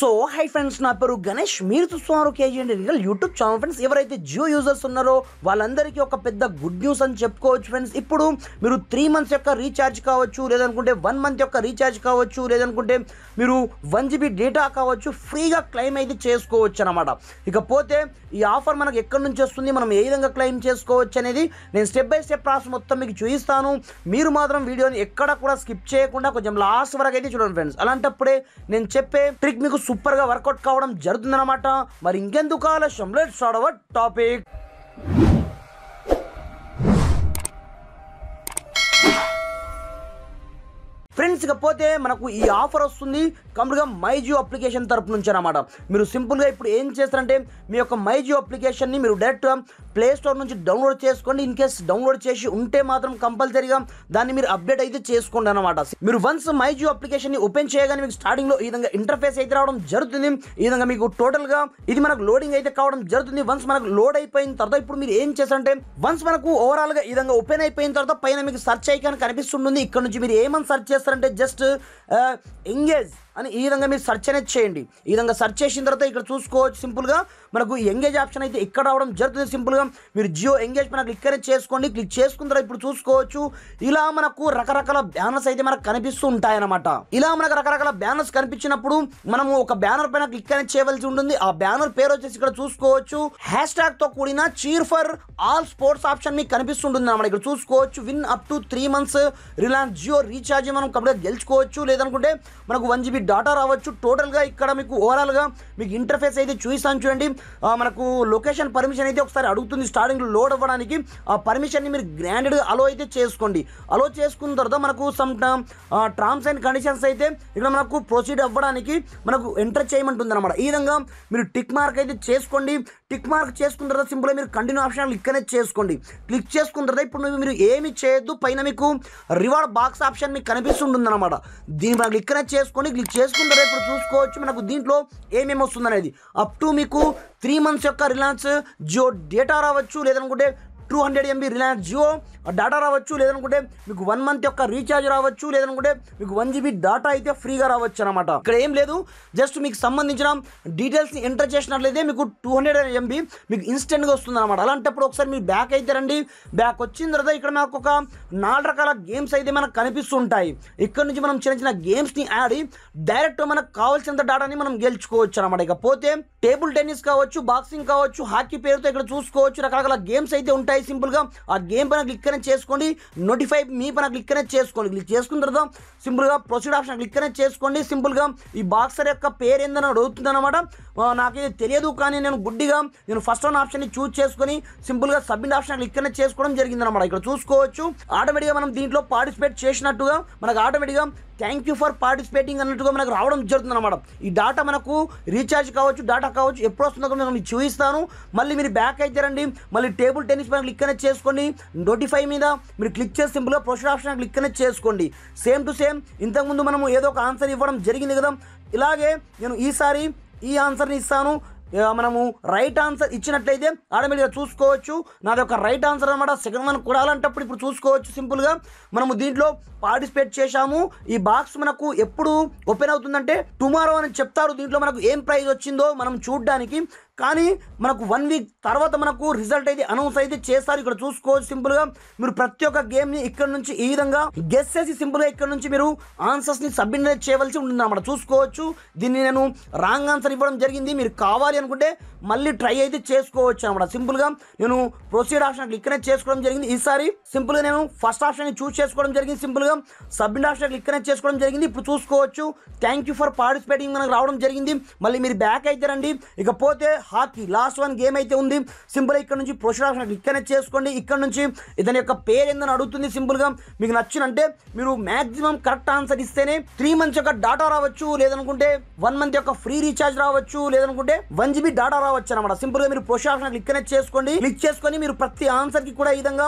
so hi friends నా పేరు గణేష్ మీరు చూస్తున్నారు అండి రియల్ యూట్యూబ్ ఛానల్ ఫ్రెండ్స్ ఎవరైతే జియో యూజర్స్ ఉన్నారో వాళ్ళందరికీ ఒక పెద్ద గుడ్ న్యూస్ అని చెప్పుకోవచ్చు ఫ్రెండ్స్ ఇప్పుడు మీరు త్రీ మంత్స్ యొక్క రీఛార్జ్ కావచ్చు లేదనుకుంటే వన్ మంత్ యొక్క రీఛార్జ్ కావచ్చు లేదనుకుంటే మీరు వన్ జీబీ డేటా కావచ్చు ఫ్రీగా క్లెయిమ్ అయితే చేసుకోవచ్చు అనమాట ఇకపోతే ఈ ఆఫర్ మనకు ఎక్కడి నుంచి వస్తుంది మనం ఏ విధంగా క్లెయిమ్ చేసుకోవచ్చు అనేది నేను స్టెప్ బై స్టెప్ ప్రాసెస్ మొత్తం మీకు చూపిస్తాను మీరు మాత్రం వీడియోని ఎక్కడ కూడా స్కిప్ చేయకుండా కొంచెం లాస్ట్ వరకు అయితే చూడండి ఫ్రెండ్స్ అలాంటప్పుడే నేను చెప్పే ట్రిక్ మీకు సూపర్ గా వర్కౌట్ కావడం జరుగుతుందన్నమాట మరి ఇంకెందుకు ఆలస్యం లెట్స్ టాపిక్ ఫ్రెండ్స్ ఇకపోతే మనకు ఈ ఆఫర్ వస్తుంది కంప్లీట్గా మై జియో అప్లికేషన్ తరపు నుంచి అనమాట మీరు సింపుల్గా ఇప్పుడు ఏం చేస్తారంటే మీ యొక్క మై జియో అప్లికేషన్ని మీరు డైరెక్ట్గా ప్లే స్టోర్ నుంచి డౌన్లోడ్ చేసుకోండి ఇన్ కేస్ డౌన్లోడ్ చేసి ఉంటే మాత్రం కంపల్సరీగా దాన్ని మీరు అప్డేట్ అయితే చేసుకోండి అనమాట మీరు వన్స్ మై జియో అప్లికేషన్ని ఓపెన్ చేయగానే మీకు స్టార్టింగ్లో ఈ విధంగా ఇంటర్ఫేస్ అయితే రావడం జరుగుతుంది ఈ విధంగా మీకు టోటల్గా ఇది మనకు లోడింగ్ అయితే కావడం జరుగుతుంది వన్స్ మనకు లోడ్ అయిపోయిన తర్వాత ఇప్పుడు మీరు ఏం చేస్తారంటే వన్స్ మనకు ఓవరాల్గా ఈ విధంగా ఓపెన్ అయిపోయిన తర్వాత పైన మీకు సర్చ్ అయ్యాక కనిపిస్తుంటుంది ఇక్కడ నుంచి మీరు ఏమని సర్చ్ చేస్తారు చేస్తారంటే జస్ట్ ఎంగేజ్ అని ఈ విధంగా మీరు సెర్చ్ అనేది చేయండి ఈ విధంగా సెర్చ్ చేసిన తర్వాత ఇక్కడ చూసుకోవచ్చు సింపుల్గా మనకు ఎంగేజ్ ఆప్షన్ అయితే ఇక్కడ రావడం జరుగుతుంది సింపుల్గా మీరు జియో ఎంగేజ్ మనకు క్లిక్ అనేది చేసుకోండి క్లిక్ చేసుకున్న తర్వాత ఇప్పుడు చూసుకోవచ్చు ఇలా మనకు రకరకాల బ్యానర్స్ అయితే మనకు కనిపిస్తూ ఉంటాయన్నమాట ఇలా మనకు రకరకాల బ్యానర్స్ కనిపించినప్పుడు మనము ఒక బ్యానర్ పైన క్లిక్ అనేది చేయవలసి ఉంటుంది ఆ బ్యానర్ పేరు వచ్చేసి ఇక్కడ చూసుకోవచ్చు హ్యాష్ ట్యాగ్ తో కూడిన cheer for all sports option మీకు కనిపిస్తుంటుంది అన్నమాట ఇక్కడ చూసుకోవచ్చు win up to three months Reliance Jio recharge మనం కంప్లీట్ గెలుచుకోవచ్చు లేదనుకుంటే మనకు వన్ జీబీ డాటా రావచ్చు టోటల్గా ఇక్కడ మీకు ఓవరాల్గా మీకు ఇంటర్ఫేస్ అయితే చూపిస్తాను చూడండి మనకు లొకేషన్ పర్మిషన్ అయితే ఒకసారి అడుగుతుంది స్టార్టింగ్ లోడ్ అవ్వడానికి ఆ పర్మిషన్ని మీరు గ్రాండెడ్గా అలో అయితే చేసుకోండి అలో చేసుకున్న తర్వాత మనకు సమ్ టర్మ్స్ అండ్ కండిషన్స్ అయితే ఇక్కడ మనకు ప్రొసీడ్ అవ్వడానికి మనకు ఎంటర్ చేయమంటుంది అనమాట ఈ విధంగా మీరు టిక్ మార్క్ అయితే చేసుకోండి టిక్ మార్క్ చేసుకున్న తర్వాత సింపుల్గా మీరు కంటిన్యూ ఆప్షన్ క్లిక్ చేసుకోండి క్లిక్ చేసుకున్న తర్వాత ఇప్పుడు మీరు ఏమి చేయొద్దు పైన మీకు రివార్డ్ బాక్స్ ఆప్షన్ మీకు కనిపిస్తుంటుంది అనమాట దీన్ని మనం క్లిక్ చేసుకోండి క్లిక్ చేసుకున్న రేపు చూసుకోవచ్చు మనకు దీంట్లో ఏమేమి వస్తుంది అనేది అప్ టు మీకు త్రీ మంత్స్ యొక్క రిలయన్స్ జియో డేటా రావచ్చు లేదనుకుంటే two hundred MB Reliance Jio data రావచ్చు లేదనుకుంటే మీకు వన్ మంత్ యొక్క రీఛార్జ్ రావచ్చు లేదనుకుంటే మీకు వన్ జీబీ డాటా అయితే ఫ్రీగా రావచ్చు అనమాట ఇక్కడ ఏం లేదు జస్ట్ మీకు సంబంధించిన డీటెయిల్స్ని ఎంటర్ చేసినట్లయితే మీకు టూ హండ్రెడ్ ఎంబీ మీకు ఇన్స్టెంట్గా వస్తుంది అనమాట అలాంటప్పుడు ఒకసారి మీరు బ్యాక్ అయితే రండి బ్యాక్ వచ్చిన తర్వాత ఇక్కడ మాకు ఒక నాలుగు రకాల గేమ్స్ అయితే మనకు కనిపిస్తుంటాయి ఇక్కడ నుంచి మనం చిన్న చిన్న గేమ్స్ని ఆడి డైరెక్ట్ మనకు కావాల్సినంత డాటాని మనం గెలుచుకోవచ్చు అనమాట ఇకపోతే టేబుల్ టెన్నిస్ కావచ్చు బాక్సింగ్ కావచ్చు హాకీ పేరుతో ఇక్కడ చూసుకోవచ్చు రకరకాల గేమ్స్ అయితే ఉంటాయి సింపుల్ సింపుల్గా ఆ గేమ్ పైన క్లిక్ అనేది చేసుకోండి నోటిఫై మీ పైన క్లిక్ అనేది చేసుకోండి క్లిక్ చేసుకున్న తర్వాత సింపుల్గా ప్రొసీడ్ ఆప్షన్ క్లిక్ అనేది చేసుకోండి సింపుల్గా ఈ బాక్సర్ యొక్క పేరు ఏందని అడుగుతుంది అనమాట నాకు ఇది తెలియదు కానీ నేను గుడ్డిగా నేను ఫస్ట్ వన్ ఆప్షన్ని చూస్ చేసుకొని సింపుల్గా సబ్మిట్ ఆప్షన్ క్లిక్ అనేది చేసుకోవడం జరిగిందనమాట ఇక్కడ చూసుకోవచ్చు ఆటోమేటిక్గా మనం దీంట్లో పార్టిసిపేట్ చేసినట్టుగా మనకు ఆటోమేటిక్గా థ్యాంక్ యూ ఫర్ పార్టిసిపేటింగ్ అన్నట్టుగా మనకు రావడం జరుగుతుంది అనమాట ఈ డాటా మనకు రీఛార్జ్ కావచ్చు డాటా కావచ్చు ఎప్పుడు వస్తుందో నేను మీకు చూపిస్తాను మళ్ళీ మీరు బ్యాక్ అయితే రండి మళ్ళీ టేబుల్ టెన్నిస్ పైన క్లిక్ అనేది చేసుకోండి నోటిఫై మీద మీరు క్లిక్ చేసి సింపుల్గా ప్రొసీడ్ ఆప్షన్ క్లిక్ అనేది చేసుకోండి సేమ్ టు సేమ్ ఇంతకుముందు మనము ఏదో ఒక ఆన్సర్ ఇవ్వడం జరిగింది కదా ఇలాగే నేను ఈసారి ఈ ఆన్సర్ని ఇస్తాను మనము రైట్ ఆన్సర్ ఇచ్చినట్లయితే ఆటోమేటిక్గా చూసుకోవచ్చు నాది ఒక రైట్ ఆన్సర్ అనమాట సెకండ్ మనకు కూడాలంటప్పుడు ఇప్పుడు చూసుకోవచ్చు సింపుల్గా మనము దీంట్లో పార్టిసిపేట్ చేశాము ఈ బాక్స్ మనకు ఎప్పుడు ఓపెన్ అవుతుందంటే టుమారో అని చెప్తారు దీంట్లో మనకు ఏం ప్రైజ్ వచ్చిందో మనం చూడడానికి కానీ మనకు వన్ వీక్ తర్వాత మనకు రిజల్ట్ అయితే అనౌన్స్ అయితే చేస్తారు ఇక్కడ చూసుకోవచ్చు సింపుల్ గా మీరు ప్రతి ఒక్క గేమ్ని ఇక్కడ నుంచి ఈ విధంగా గెస్ చేసి సింపుల్గా ఇక్కడ నుంచి మీరు ఆన్సర్స్ని సబ్మిట్ చేయవలసి ఉంటుంది అన్నమాట చూసుకోవచ్చు దీన్ని నేను రాంగ్ ఆన్సర్ ఇవ్వడం జరిగింది మీరు కావాలి అనుకుంటే మళ్ళీ ట్రై అయితే చేసుకోవచ్చు అనమాట సింపుల్గా నేను ప్రొసీడ్ ఆప్షన్ ఇక్కడే చేసుకోవడం జరిగింది ఈసారి సింపుల్గా నేను ఫస్ట్ ఆప్షన్ని చూస్ చేసుకోవడం జరిగింది సింపుల్గా సబ్మిట్ ఆప్షన్ ఇక్కడే చేసుకోవడం జరిగింది ఇప్పుడు చూసుకోవచ్చు థ్యాంక్ యూ ఫర్ పార్టిసిపేటింగ్ మనకు రావడం జరిగింది మళ్ళీ మీరు బ్యాక్ అయితే రండి ఇకపోతే హాకీ లాస్ట్ వన్ గేమ్ అయితే ఉంది సింపుల్ ఇక్కడ నుంచి ప్రొసీడ్ ఆప్షన్ క్లిక్ అనేది చేసుకోండి ఇక్కడ నుంచి ఇతని యొక్క పేరు ఏందని అడుగుతుంది సింపుల్గా మీకు నచ్చినంటే మీరు మాక్సిమం కరెక్ట్ ఆన్సర్ ఇస్తేనే త్రీ మంత్స్ యొక్క డాటా రావచ్చు లేదనుకుంటే వన్ మంత్ యొక్క ఫ్రీ రీఛార్జ్ రావచ్చు లేదనుకుంటే వన్ జీబీ డాటా రావచ్చు అనమాట సింపుల్గా మీరు ప్రొసీడ్ ఆప్షన్ క్లిక్ అనేది చేసుకోండి క్లిక్ చేసుకొని మీరు ప్రతి ఆన్సర్కి కూడా ఈ విధంగా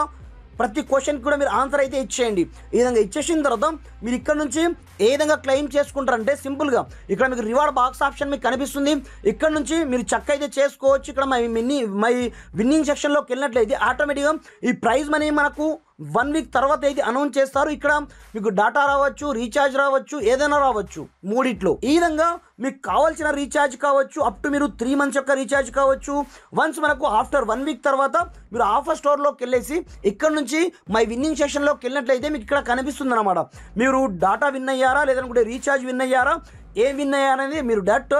ప్రతి క్వశ్చన్కి కూడా మీరు ఆన్సర్ అయితే ఇచ్చేయండి ఈ విధంగా ఇచ్చేసిన తర్వాత మీరు ఇక్కడ నుంచి ఏ విధంగా క్లెయిమ్ చేసుకుంటారంటే సింపుల్గా ఇక్కడ మీకు రివార్డ్ బాక్స్ ఆప్షన్ మీకు కనిపిస్తుంది ఇక్కడ నుంచి మీరు చెక్ అయితే చేసుకోవచ్చు ఇక్కడ మై మిన్ని మై విన్నింగ్ సెక్షన్లోకి వెళ్ళినట్లయితే ఆటోమేటిక్గా ఈ ప్రైజ్ మనీ మనకు వన్ వీక్ తర్వాత అయితే అనౌన్స్ చేస్తారు ఇక్కడ మీకు డాటా రావచ్చు రీఛార్జ్ రావచ్చు ఏదైనా రావచ్చు మూడిట్లో ఈ విధంగా మీకు కావాల్సిన రీఛార్జ్ కావచ్చు అప్ టు మీరు త్రీ మంత్స్ యొక్క రీఛార్జ్ కావచ్చు వన్స్ మనకు ఆఫ్టర్ వన్ వీక్ తర్వాత మీరు ఆఫర్ స్టోర్లోకి వెళ్ళేసి ఇక్కడ నుంచి మై విన్నింగ్ సెషన్లోకి వెళ్ళినట్లయితే మీకు ఇక్కడ కనిపిస్తుంది అనమాట మీరు డాటా విన్ అయ్యారా లేదనుకుంటే రీఛార్జ్ విన్ అయ్యారా ఏ విన్ అనేది మీరు డైరెక్ట్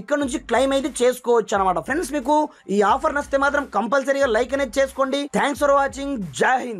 ఇక్కడ నుంచి క్లెయిమ్ అయితే చేసుకోవచ్చు అనమాట ఫ్రెండ్స్ మీకు ఈ ఆఫర్ నస్తే మాత్రం కంపల్సరీగా లైక్ అనేది చేసుకోండి థ్యాంక్స్ ఫర్ వాచింగ్ జై హింద్